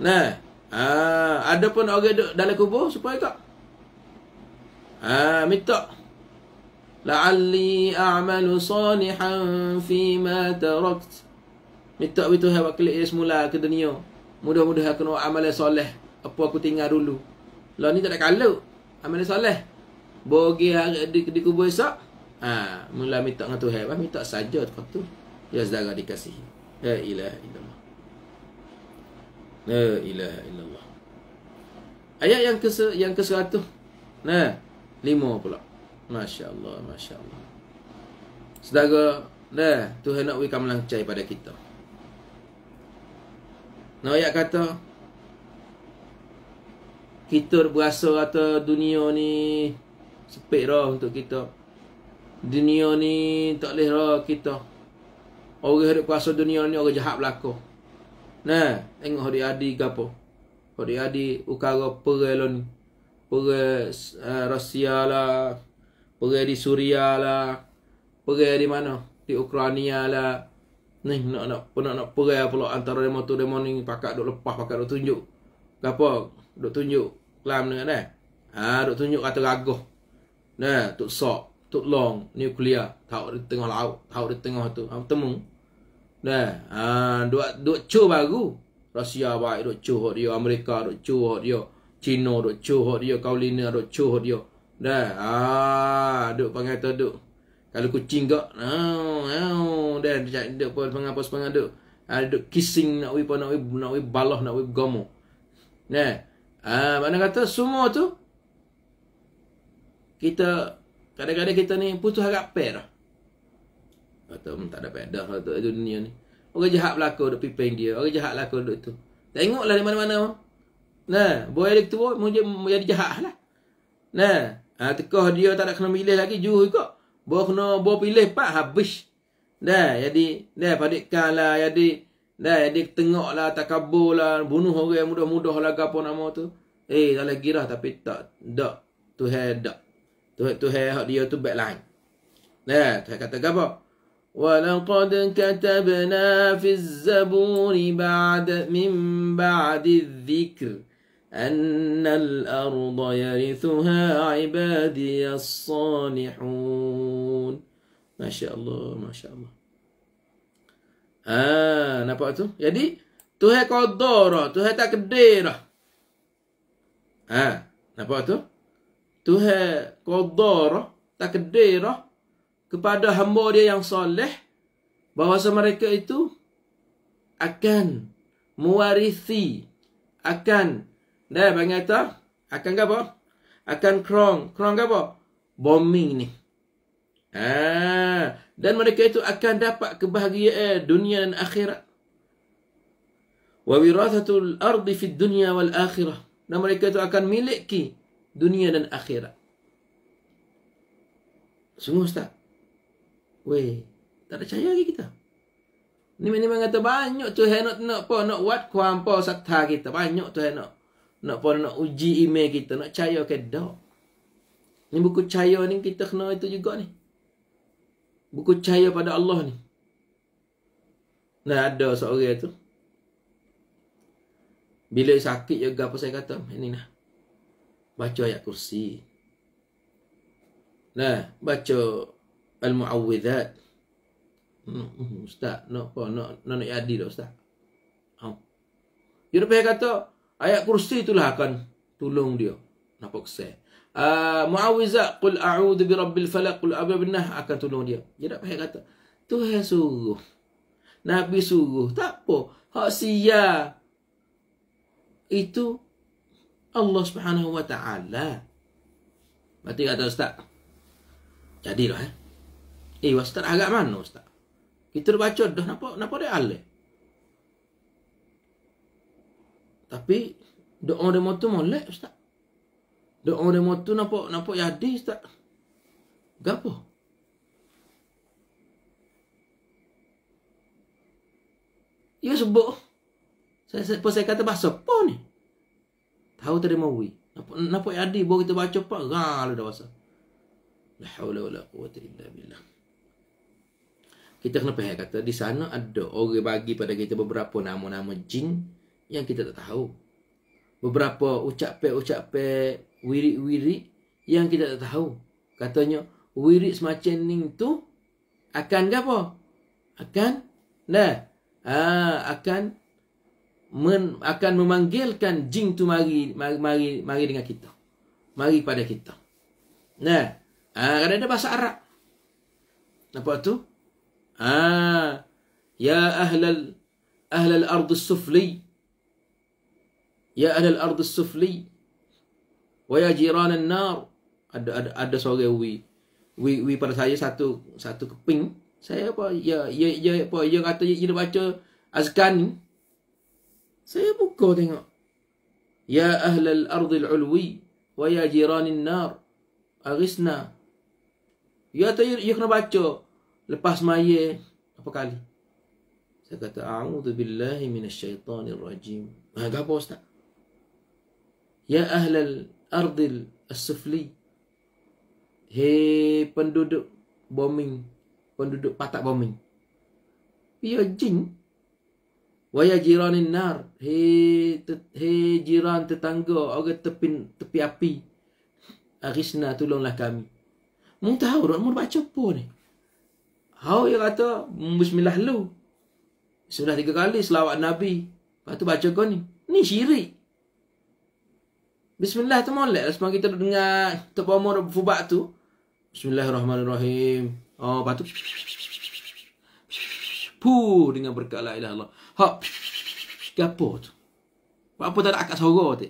nah Ah, ada pun orang duduk dalam kubur supaya tak. Ah, ha, minta. La'alli a'malu salihan fi ma tarakt. Minta betul hai wakil dia semula ke dunia. Mudah-mudahan aku nak amal soleh apa aku tinggal dulu. Lah ni tak ada kalau. Amal soleh. Bogi hari di, di kubur esok. Ah, mula minta dengan Tuhan, minta saja kat tu. Ya saudara dikasihi. Ya ilah ilah. La ilaha illallah. Ayat yang ke yang ke Nah, lima pula. Masya-Allah, masya-Allah. Sedaga, nah, Tuhan nak wikam melancai pada kita. Nah, ayat kata kita berasa kata dunia ni sepit dah untuk kita. Dunia ni tak boleh dah kita. Orang hidup kuasa dunia ni orang jahat belakang. Nah, tengok hari adi ke apa. Hari adi ukara perai lah uh, Rusia lah. Perai di Suria lah. Perai di mana? Di Ukrania lah. Ni nak nak pun nak, nak perai pula antara demo tu demo ni pakak duk lepas pakak duk tunjuk. Ke apa? Duk tunjuk kelam dengan dah. Ha, duk tunjuk kata gagah. Nah, tu sok, tu long nuklear tahu, di tengah laut, tahu, di tengah tu. Ha, temung. Nah, ha, ah, duk duk cu baru. Rusia baik duk cu hok dia, Amerika duk cu hok dia, Cina duk cu hok dia, Kaulina duk cu hok dia. Nah, ha, ah, duk panggil tu duk. Kalau kucing gak, ha, ha, dan cak duk pun panggil apa sepanggil duk. Ada ah, duk kissing nak wi nak wi nak wi balah nak wi gomo. Nah. Ha, mana kata semua tu kita kadang-kadang kita ni putus harap dah. Kata, hmm, tak ada pedah lah tu dunia ni. Orang jahat berlaku duk pimpin dia. Orang jahat berlaku duk tu. Tengoklah di mana-mana. Oh. Nah, boleh dia ketua, mau jadi jahat lah. Nah, ha, tekoh dia tak nak kena milih lagi, juh ikut. Boleh kena, boleh pilih, pak, habis. Nah, jadi, nah, padikkan lah, jadi, nah, jadi tengok lah, tak kabur lah, bunuh orang mudah-mudah lah, apa nama tu. Eh, tak lagi lah, tapi tak, tak, tu hai, tak. Tu hai, tu hai, dia tu back line. Nah, tu hai kata, apa? ولقد كتبنا في الزبور بعد من بعد الذكر أن الأرض يرثها عبادي الصالحون ما شاء الله ما شاء الله آه، Ah, nampak tu? Jadi, tu hai kodor, tu hai tak kedir. Ah, nampak tu? Tu hai kodor, kepada hamba dia yang soleh bahawa mereka itu akan mewarisi akan dah bang kata akan apa akan krong krong apa bombing ni ah dan mereka itu akan dapat kebahagiaan dunia dan akhirat wa wirathatul ardi fi dunya wal akhirah dan mereka itu akan miliki dunia dan akhirat sungguh ustaz Weh, tak percaya lagi kita. Ni memang kata banyak tu nak nak apa nak buat kuampa sakta kita. Banyak tu nak nak apa nak uji email kita, nak percaya ke dak. Ini buku cahaya ni kita kena itu juga ni. Buku cahaya pada Allah ni. Nah ada seorang tu. Bila sakit juga apa saya kata, ini nak Baca ayat kursi. Nah, baca al-mu'awwidhat. Hmm, hmm, ustaz, no, oh, no, no, no, yadi dah Ustaz. Oh. You nak payah kata, ayat kursi itulah akan tolong dia. Nampak kesan. Uh, Mu'awizat, qul a'udhu bi rabbil falak, qul abu bin nah, akan tolong dia. You nak payah kata, Tuhan suruh. Nabi suruh. Tak apa. Hak siya. Itu Allah subhanahu wa ta'ala. Berarti kata Ustaz. Jadilah eh. Eh, ustaz agak mana ustaz? Kita dah baca dah napa napa dia ale. Tapi doa dia tu molek ustaz. Doa dia motu napa napa jadi ustaz. Gapo? Ya sebut. Saya saya, saya kata bahasa apa ni? Tahu tadi mau wi. Napa napa jadi bo kita baca apa? Ha, dah bahasa. La haula wala quwwata illa billah kita kena faham kata di sana ada orang bagi pada kita beberapa nama-nama jin yang kita tak tahu. Beberapa ucap-ucap wirik-wirik yang kita tak tahu. Katanya wirik semacam ni tu akan ke apa? Akan dah. Ha, akan men, akan memanggilkan jin tu mari mari mari, mari dengan kita. Mari pada kita. Nah, kerana ha, ada bahasa Arab. Nampak tu? يا أهل أهل الأرض السفلي يا أهل الأرض السفلي ويا جيران النار ada ada ada sore wi wi wi pada saya satu satu keping saya apa ya ya ya apa ya kata ya, dia ya baca azkan saya buka tengok ya ahli al-ardh al-ulwi wa ya jiran an-nar aghisna ya ta ya baca lepas maya apa kali saya kata a'udzubillahi rajim. ha apa ustaz ya ahlal ardil asfli he penduduk bombing penduduk patak bombing Ya jin wa ya jiranin nar he he jiran tetangga orang tepi tepi api arisna tolonglah kami Mu tahu nak baca apa ni? Hau dia kata, hmm, bismillah lu. Sudah tiga kali selawat Nabi. Lepas tu baca kau ni. Ni syirik. Bismillah tu molek. Lepas lah, kita dengar Tok Pomor Fubak tu. Bismillahirrahmanirrahim. Oh, lepas tu. Puh, dengan berkat lah ilah Allah. Hop. Gapo tu. Buat apa tak ada akak sorok tu.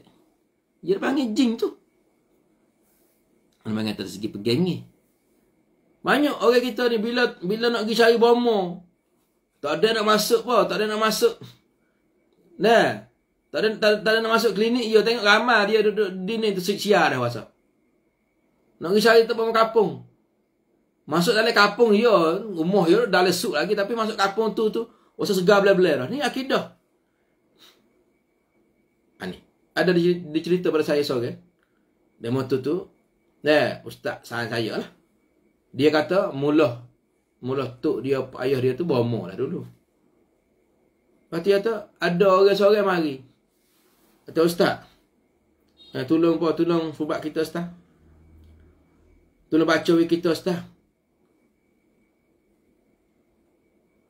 Dia panggil jin tu. Dia panggil dari segi pegang ni. Banyak orang kita ni bila bila nak pergi cari bomo. Tak ada nak masuk apa, tak ada nak masuk. Nah. Tak ada tak, tak ada nak masuk klinik dia ya, tengok ramai dia duduk di ni tersiksa dah rasa. Nak pergi cari tempat kampung. Masuk dalam kampung dia, ya, rumah dia ya, dalam suk lagi tapi masuk kapung tu tu rasa segar belah-belah dah. Ni akidah. Ani. Ah, ada dicerita pada saya seorang. Okay? Demo tu tu. Nah, ustaz saya lah. Dia kata mula mula tok dia ayah dia tu bomo lah dulu. Pasti kata ada orang seorang mari. Kata ustaz. Eh, tolong apa tolong subat kita ustaz. Tolong baca wik kita ustaz.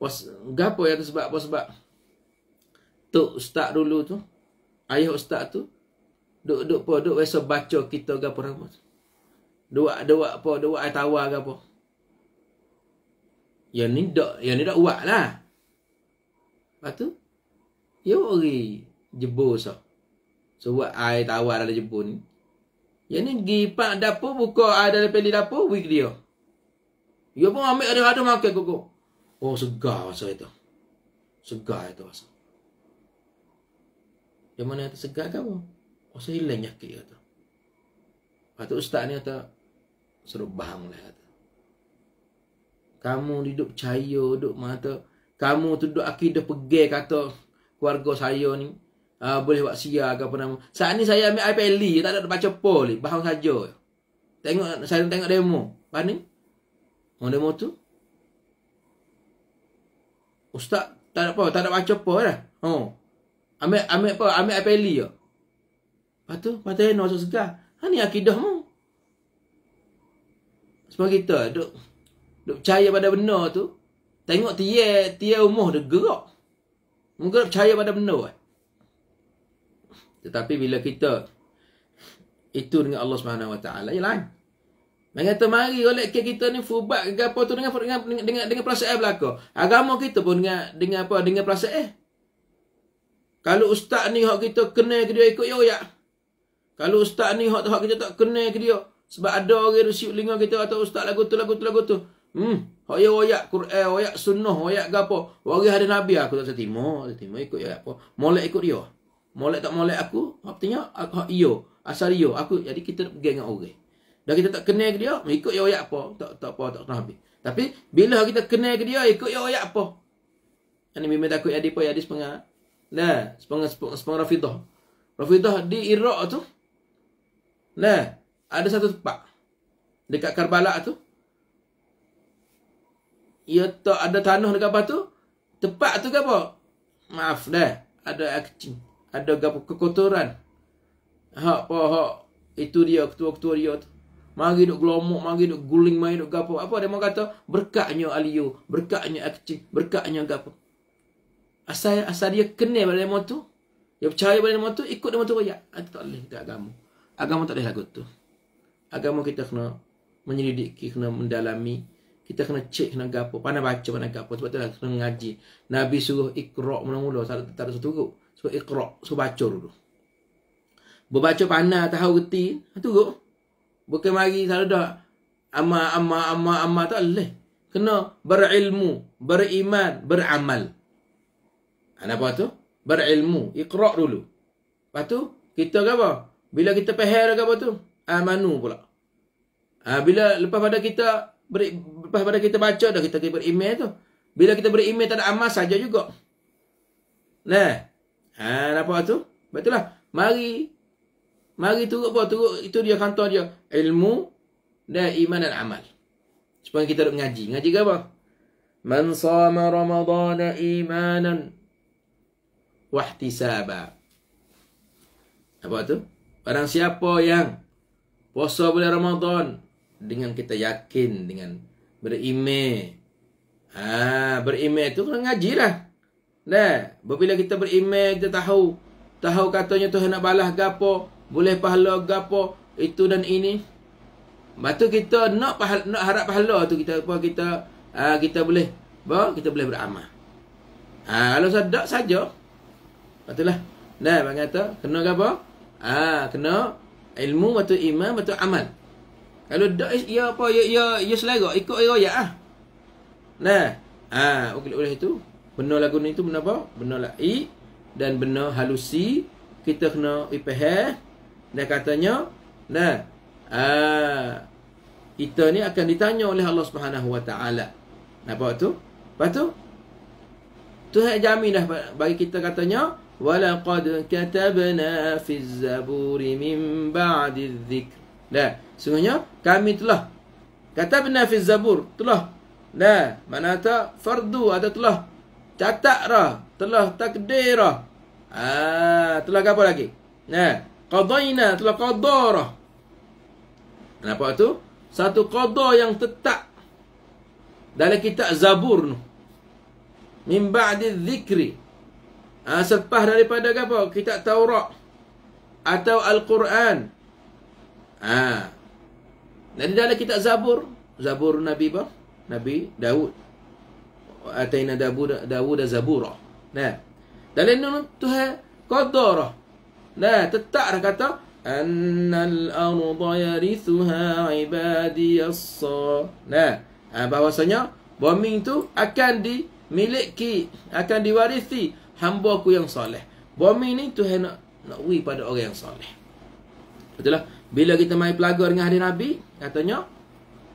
Pas gapo ya sebab apa sebab tok ustaz dulu tu ayah ustaz tu duk duk apa duk biasa baca kita gapo ramai dua dua apa dua air tawar ke apa yang ni dok yang ni dok uat lah lepas tu ya ori jebur sok so buat air tawar dalam jebur ni yang ni gi pak dapur buka air dalam peli dapur bagi dia ya pun ambil ada ada makan kok oh segar rasa itu segar itu rasa yang mana itu segar ke Oh, saya hilang nyakit kata. Lepas tu ustaz ni kata, suruh bang lah kata. Kamu duduk percaya, duduk mata. Kamu tu duduk akidah pegang kata keluarga saya ni. Uh, boleh buat siar ke apa nama. Saat ni saya ambil iPad Lee. Tak ada baca pol ni. Bahang saja. Tengok, saya tengok demo. Mana ni? Oh, demo tu? Ustaz, tak ada apa. Tak ada baca pol lah. Ha. Oh. Ambil, ambil apa? Ambil iPad Lee je. Lepas tu, patah enak segar. Ha ni akidah mu. Semua kita duk duk percaya pada benda tu. Tengok tiye tiye umur dia gerak. Mengerap percaya pada benda. Eh. Tetapi bila kita itu dengan Allah Subhanahu Wa Taala ya lain. Mereka tu mari oleh ke kita ni fubat ke apa tu dengan dengan dengan, dengan perasaan belaka. Agama kita pun dengan dengan apa dengan perasaan. Kalau ustaz ni hak kita kenal ke dia ikut yo ya. Kalau ustaz ni hak hak kita tak kenal ke dia, sebab ada orang di siup lingkungan kita kata ustaz lagu tu, lagu tu, lagu tu. Hmm, hoya hoya Quran, hoya sunnah, hoya gapo, apa. Wari hari Nabi aku tak setimo, setimo ikut ya apa. Molek ikut dia. Molek tak molek aku, artinya aku hak iyo, asal iyo. Aku jadi kita pergi dengan orang. Dan kita tak kenal dia, ikut ya hoya apa. Tak tak apa, tak Nabi. Tapi bila kita kenal dia, ikut ya hoya apa. Ini mimpi takut jadi apa, jadi sepengah. Nah, sepengah, sepengah, sepengah Rafidah. Rafidah di Iraq tu. Nah, ada satu tempat Dekat Karbala tu Ya tak ada tanah dekat batu Tempat tu ke apa? Maaf dah Ada akcing Ada gapo kekotoran Hak apa hak Itu dia ketua-ketua dia tu Mari duk gelomok Mari duk guling Mari duk gapo Apa dia mau kata? Berkatnya aliyo Berkatnya akcing Berkatnya gapo Asal asal dia kenal pada lemah tu Dia percaya pada lemah tu Ikut lemah tu raya Itu tak boleh dekat agama Agama tak boleh lagu tu agama kita kena menyelidiki, kena mendalami. Kita kena cek, kena gapo, mana baca, mana gapo. Sebab tu lah, kena ngaji. Nabi suruh ikhra' mula-mula, tak ada, satu ada So ikhra' so baca dulu. Berbaca panah, tahu reti, turuk. Bukan mari, salah dah. Amma, amma, amma, amma, tak boleh. Kena berilmu, beriman, beramal. Kenapa ha, tu? Berilmu, ikhra' dulu. Lepas tu, kita ke apa? Bila kita peher ke apa tu? amanu ah, pula. Ha, bila lepas pada kita beri, lepas pada kita baca dah kita beri email tu. Bila kita beri email tak ada amal saja juga. Nah. Ha, ah, apa tu? Betullah. Mari mari turut apa? Turut itu dia kantor dia. Ilmu dan iman dan amal. Sepanjang kita duduk ngaji. Ngaji ke apa? Man sama Ramadan imanan wahtisaba. Apa tu? Barang siapa yang puasa bulan Ramadan dengan kita yakin dengan berime. Ah, ha, berime itu kena ngajilah. Dah, bila kita berime kita tahu tahu katanya Tuhan nak balas gapo, boleh pahala gapo, itu dan ini. Batu kita nak pahala, nak harap pahala tu kita apa kita uh, kita boleh apa kita boleh beramal. Ha, kalau sedak saja. Patutlah. Dah bang kata kena gapo? Ah, ha, kena ilmu atau iman atau amal kalau dak ya apa ya ya ya selera ikut ya ah nah ah okey oleh itu benar lagu ni tu benar apa benar la i dan benar halusi kita kena ipeh dan katanya nah ah kita ni akan ditanya oleh Allah Subhanahu Wa Taala nampak tu lepas tu Tuhan jamin dah bagi kita katanya ولقد كتبنا في الزبور من بعد الذكر لا sebenarnya kami telah katabna fi zabur telah la mana ta fardu ada telah catatlah telah takdirah ah telah apa lagi nah qadaina telah qadarah kenapa tu satu qada yang tetap dalam kitab zabur tu min ba'di dzikri Ha, selepas daripada apa? Kitab Taurat atau Al-Quran. Ah. Ha. Jadi dalam kitab Zabur, Zabur Nabi apa? Nabi Daud. Ataina Daud Daud dan Zabura. Nah. Dalam nun Tuhan qaddarah. Nah, tetak dah kata annal arda yarithuha ibadi as Nah, ha, ah, bahwasanya bumi itu akan dimiliki, akan diwarisi hamba aku yang soleh. Bumi ni Tuhan nak nak wui pada orang yang soleh. Betul lah. Bila kita mai pelagar dengan hadis Nabi, katanya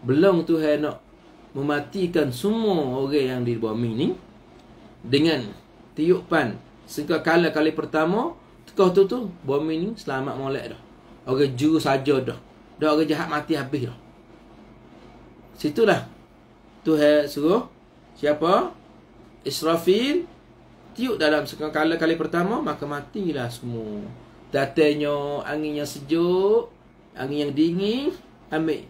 belum Tuhan nak mematikan semua orang yang di bumi ni dengan tiupan sehingga kala kali pertama tekah tu tu bumi ni selamat molek dah. Orang juru saja dah. Dah orang jahat mati habis dah. Situlah Tuhan suruh siapa? Israfil tiup dalam sekali kali pertama maka matilah semua. Datanya angin yang sejuk, angin yang dingin ambil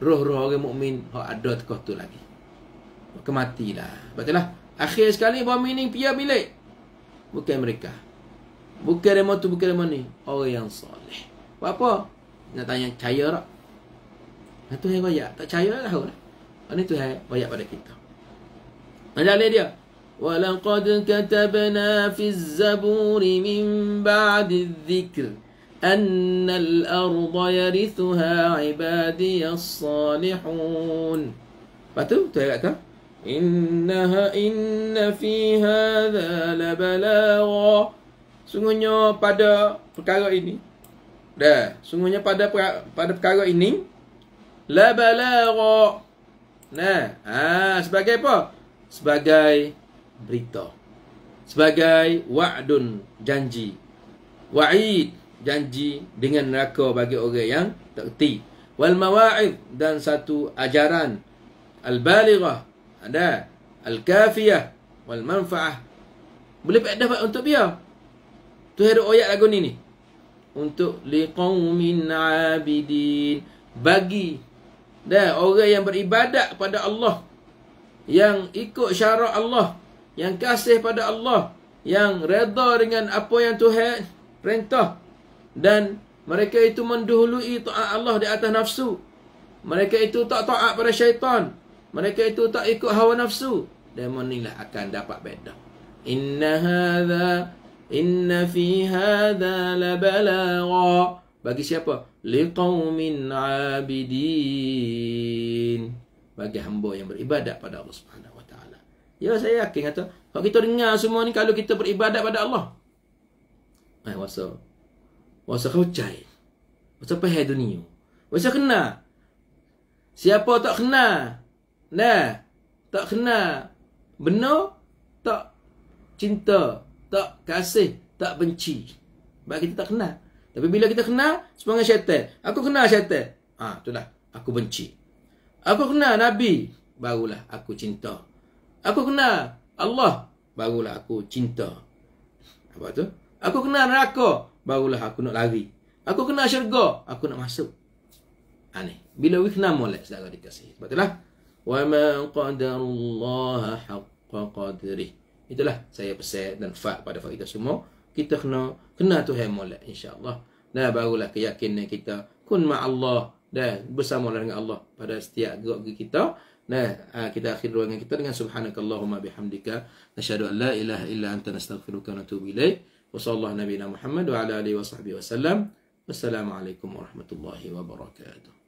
roh-roh orang mukmin hak ada tekah tu lagi. Maka matilah. Betullah. Akhir sekali bawa mining pia milik bukan mereka. Bukan remo tu bukan remo ni orang yang soleh. Buat apa? Nak tanya cahaya tak? Nah, tu hai bayak. Tak cahaya lah. Ini tu hai bayak pada kita. Ada dia. ولقد كتبنا في الزبور من بعد الذكر أن الأرض يرثها عبادي الصالحون إنها إن في هذا لبلاغا Sungguhnya pada perkara ini Dah, sungguhnya pada pada perkara ini La balagha Nah, ah sebagai apa? Sebagai berita sebagai wa'dun janji wa'id janji dengan neraka bagi orang yang tak reti wal mawa'id dan satu ajaran al balighah ada al kafiyah wal manfaah boleh pak dapat untuk dia tu hero oyak lagu ni ni untuk liqaumin abidin bagi dah orang yang beribadat pada Allah yang ikut syarak Allah yang kasih pada Allah, yang redha dengan apa yang Tuhan perintah dan mereka itu mendahului taat Allah di atas nafsu. Mereka itu tak taat pada syaitan. Mereka itu tak ikut hawa nafsu. dan inilah akan dapat beda. Inna hadha inna fi hadha labalagha bagi siapa? Liqaumin abidin. Bagi hamba yang beribadat pada Allah Subhanahu Ya saya yakin kata Kalau kita dengar semua ni Kalau kita beribadat pada Allah Eh wasa Wasa kau cai Wasa pahai dunia Wasa kena Siapa tak kena Nah Tak kena Benar Tak Cinta Tak kasih Tak benci Sebab kita tak kena Tapi bila kita kena Semangat syaitan Aku kena syaitan Ah, tu lah. Aku benci Aku kena Nabi Barulah aku cinta Aku kenal Allah Barulah aku cinta Apa tu? Aku kenal neraka Barulah aku nak lari Aku kenal syurga Aku nak masuk Aneh ha, Bila we kenal molek Sedara dikasih Sebab itulah Wa man qadarullah haqqa qadrih Itulah saya pesan dan fa pada faedah semua Kita kena kena tu Tuhan molek InsyaAllah Dan barulah keyakinan kita Kun ma'allah Dan bersama dengan Allah Pada setiap gerak kita Nah, ah, kita akhir ruangan kita dengan subhanakallahumma bihamdika nasyhadu an la ilaha illa anta nastaghfiruka wa natubu ilaik. Wa sallallahu nabiyana Muhammad wa ala alihi wa sahbihi wasallam. Wassalamualaikum warahmatullahi wabarakatuh.